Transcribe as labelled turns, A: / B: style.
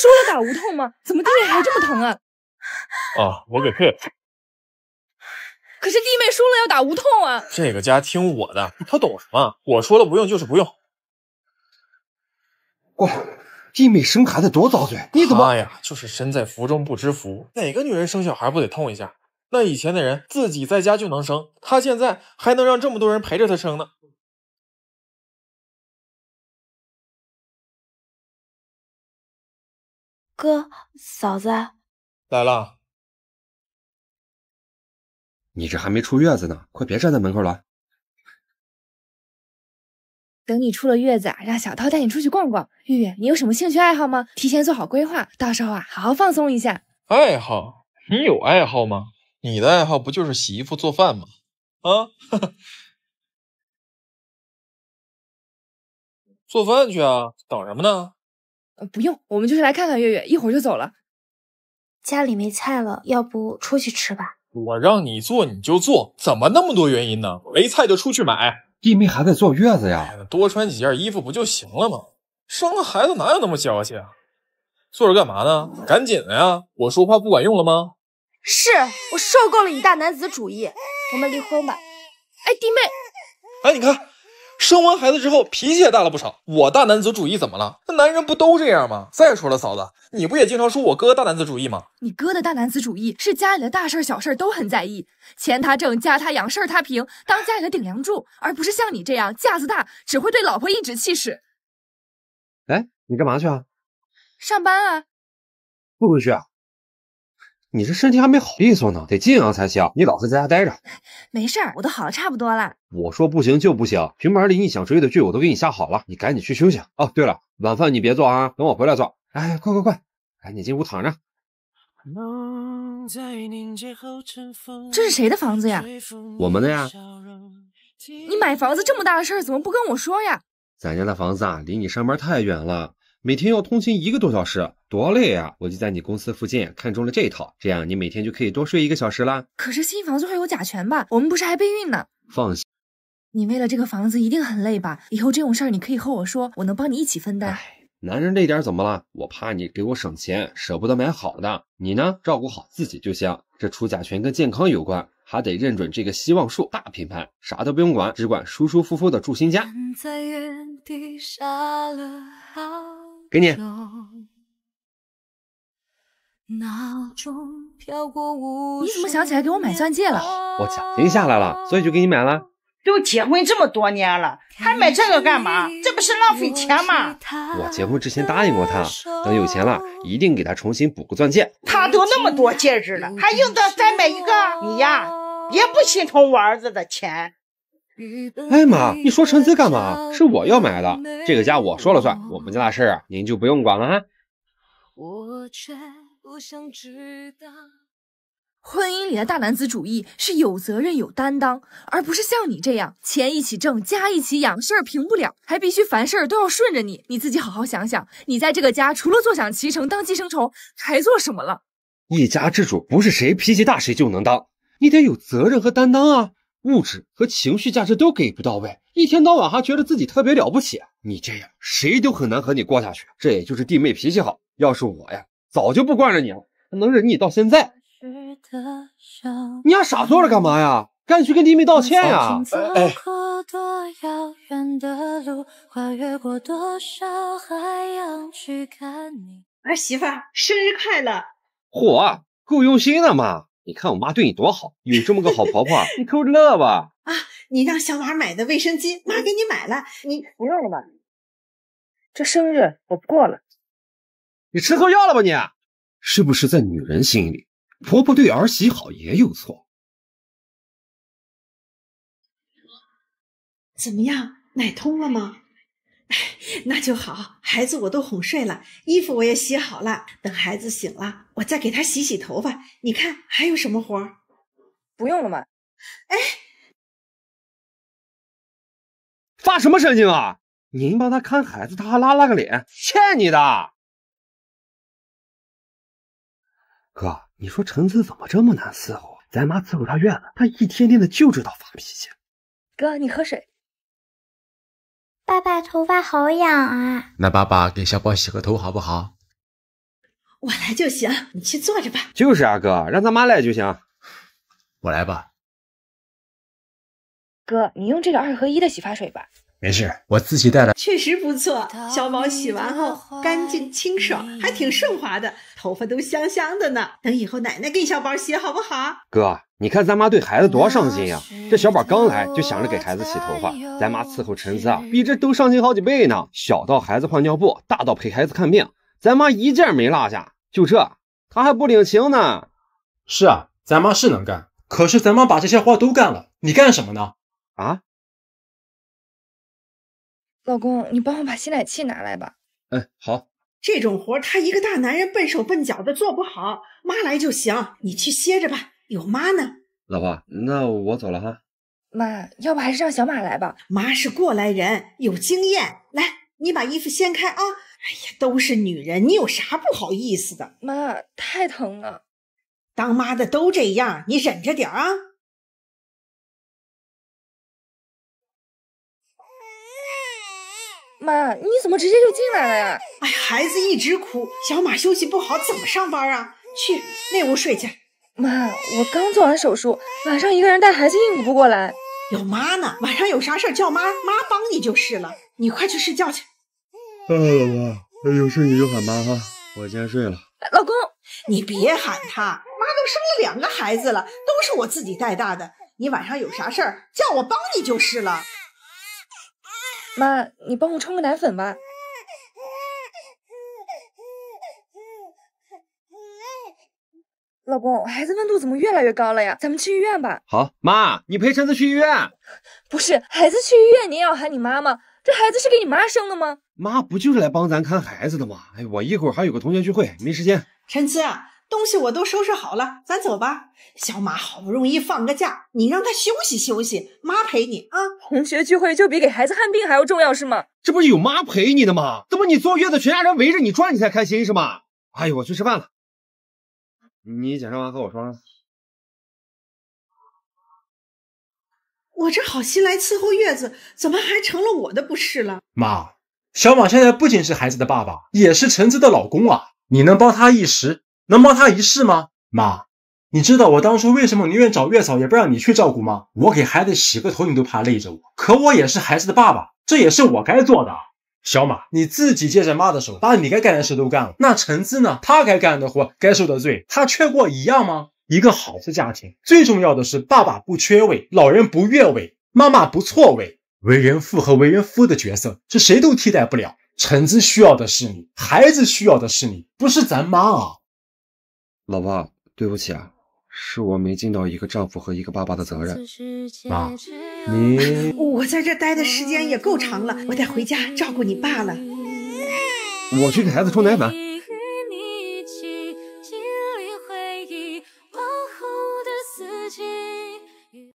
A: 输了打无痛吗？怎么弟妹还这么疼啊？
B: 啊，我给配了。
A: 可是弟妹输了要打无痛啊！
B: 这个家听我的，他懂什么？我说了不用就是不用。
A: 哇，弟
B: 妹生孩子多遭罪，你怎么呀？就是身在福中不知福。哪个女人生小孩不得痛一下？那以前的人自己在家就能生，她现在还能让这么多人陪着他生呢？
C: 哥，嫂子
B: 来了。你这还没出月子呢，快别站在门口了。
A: 等你出了月子，让小涛带你出去逛逛。月月，你有什么兴趣爱好吗？提前做好规划，到时候啊，好好放松一下。
B: 爱好？你有爱好吗？你的爱好不就是洗衣服、做饭吗？啊，做饭去啊，等什么呢？
A: 不用，我们就是来看看月月，一会儿就走了。家里没菜了，要不出去吃吧？
B: 我让你做你就做，怎么那么多原因呢？没菜就出去买。弟妹还在坐月子呀，多穿几件衣服不就行了吗？生个孩子哪有那么娇气啊？坐着干嘛呢？赶紧的呀！我说话不管用了吗？
A: 是我受够了你大男子主义，我们离婚吧。哎，弟妹，哎，你看。
B: 生完孩子之后，脾气也大了不少。我大男子主义怎么了？那男人不都这样吗？再说了，嫂子，你不也经常说我哥大男子主义吗？
A: 你哥的大男子主义是家里的大事小事都很在意，钱他挣，家他养，事儿他平，当家里的顶梁柱，而不是像你这样架子大，只会对老婆颐指气使。
B: 哎，你干嘛去啊？
A: 上班啊。
B: 不回去啊？你这身体还没好利索呢，得静养才行。你老是在家待着，
A: 没事儿，我都好的差不多了。
B: 我说不行就不行，平板里你想追的剧我都给你下好了，你赶紧去休息。哦，对了，晚饭你别做啊，等我回来做。哎，快快快，赶紧进屋躺着。
A: 这是谁的房子呀？我们的呀。你买房子这么大的事儿，怎么不跟我说呀？
B: 咱家的房子啊，离你上班太远了，每天要通勤一个多小时。多累啊！我就在你公司附近看中了这套，这样你每天就可以多睡一个小时啦。
A: 可是新房子会有甲醛吧？我们不是还备孕呢。放心，你为了这个房子一定很累吧？以后这种事儿你可以和我说，我能帮你一起分担。哎，
B: 男人累点怎么了？我怕你给我省钱，舍不得买好的。你呢，照顾好自己就行。这除甲醛跟健康有关，还得认准这个希望树大品牌，啥都不用管，只管舒舒服服的住新家。给你。
C: 你怎么想起来给我买钻戒了？
B: 我奖金下来了，所以就给你买了。
C: 都结婚这么多年了，还买这个干嘛？这不是浪费钱吗？
B: 我结婚之前答应过他，等有钱了一定给他重新补个钻戒。
C: 他都那么多戒指了，还用得再买一个？你呀，别不心疼我儿子的钱。
B: 哎妈，你说陈思干嘛？是我要买的，这个家我说了算，我们家的事儿您就不用管了哈。
A: 想知道。婚姻里的大男子主义是有责任有担当，而不是像你这样钱一起挣，家一起养，事儿平不了，还必须凡事都要顺着你。你自己好好想想，你在这个家除了坐享其成当寄生虫，还做什么了？
B: 一家之主不是谁脾气大谁就能当，你得有责任和担当啊。物质和情绪价值都给不到位，一天到晚还觉得自己特别了不起，你这样谁都很难和你过下去。这也就是弟妹脾气好，要是我呀。早就不惯着你了，能忍你到现在？你要傻坐着干嘛呀？赶紧去跟弟妹道歉呀！哎，
C: 媳妇儿，生日快乐！
B: 嚯，够用心的嘛？你看我妈对你多好，有这么个好婆婆，你偷乐吧？啊，
C: 你让小婉买的卫生巾，妈给你买了。你不用了吧？这生日我不过了。
B: 你吃错药了吧？你是不是在女人心里，婆婆对儿媳好也有错？
C: 怎么样，奶通了吗？哎，那就好，孩子我都哄睡了，衣服我也洗好了，等孩子醒了，我再给他洗洗头发。你看还有什么活？不用了吗？哎，
B: 发什么神经啊？您帮他看孩子，他还拉拉个脸，欠你的。哥，你说陈思怎么这么难伺候？咱妈伺候他院了，他一天天的就知道发脾气。
A: 哥，你喝水。
C: 爸爸头发好痒啊，
B: 那爸爸给小宝洗个头好不好？
C: 我来就行，你去坐着吧。
B: 就是啊，哥，让咱妈来就行，
C: 我来吧。哥，你用这个二合一的洗发水吧。没事，我自己带的，确实不错，小宝洗完后干净清爽，还挺顺滑的，头发都香香的呢。等以后奶奶给小宝洗，好不好？
B: 哥，你看咱妈对孩子多上心呀！这小宝刚来就想着给孩子洗头发，咱妈伺候陈子啊，比这都上心好几倍呢。小到孩子换尿布，大到陪孩子看病，咱妈一件没落下。就这，他还不领情呢。是啊，咱妈是能干，可是咱妈把这些活都干了，你干什么呢？啊？
C: 老公，你帮我把吸奶器拿来吧。嗯，好。这种活他一个大男人笨手笨脚的做不好，妈来就行。你去歇着吧，有妈呢。
B: 老婆，那我走了哈。
C: 妈，要不还是让小马来吧。妈是过来人，有经验。来，你把衣服掀开啊。哎呀，都是女人，你有啥不好意思的？妈，太疼了。当妈的都这样，你忍着点啊。妈，你怎么直接就进来了呀？哎呀，孩子一直哭，小马休息不好，怎么上班啊？去那屋睡去。妈，我刚做完手术，晚上一个人带孩子应付不过来。有妈呢，晚上有啥事叫妈，妈帮你就是了。你快去睡觉去。
B: 啊，老婆，有事你就喊妈哈，我先睡了。
C: 老公，你别喊他，妈都生了两个孩子了，都是我自己带大的。你晚上有啥事儿，叫我帮你就是了。妈，你帮我冲个奶粉吧。
A: 老公，孩子温度怎么越来越高了呀？咱们去医院吧。
B: 好，妈，你陪陈子去医院。
A: 不是，孩子去医院，你也
C: 要喊你妈吗？这孩子是给你妈生的吗？
B: 妈不就是来帮咱看孩子的吗？哎，我一会儿还有个同学聚会，没时间。
C: 陈子。东西我都收拾好了，咱走吧。小马好不容易放个假，你让他休息休息。妈陪你啊，同学聚会就比给孩子看病还要重要是吗？这不是有妈
B: 陪你的吗？
C: 怎么你坐月子，全家人围着你转，你才
B: 开心是吗？哎呦，我去吃饭了。你检查完和我说。
C: 我这好心来伺候月子，怎么还成了我的不是了？
B: 妈，小马现在不仅是孩子的爸爸，也是橙子的老公啊。你能帮他一时。能帮他一世吗，妈？你知道我当初为什么宁愿找月嫂也不让你去照顾吗？我给孩子洗个头，你都怕累着我。可我也是孩子的爸爸，这也是我该做的。小马，你自己借着妈的手，把你该干的事都干了。那陈姿呢？她该干的活，该受的罪，她缺过一样吗？一个好的家庭，最重要的是爸爸不缺位，老人不越位，妈妈不错位。为人父和为人夫的角色，是谁都替代不了。陈姿需要的是你，孩子需要的是你，不是咱妈啊。老婆，对不起啊，是我没尽到一个丈夫和一个爸爸的责任。
C: 妈，你我在这待的时间也够长了，我得回家照顾你爸了。
B: 我去给孩子冲奶粉。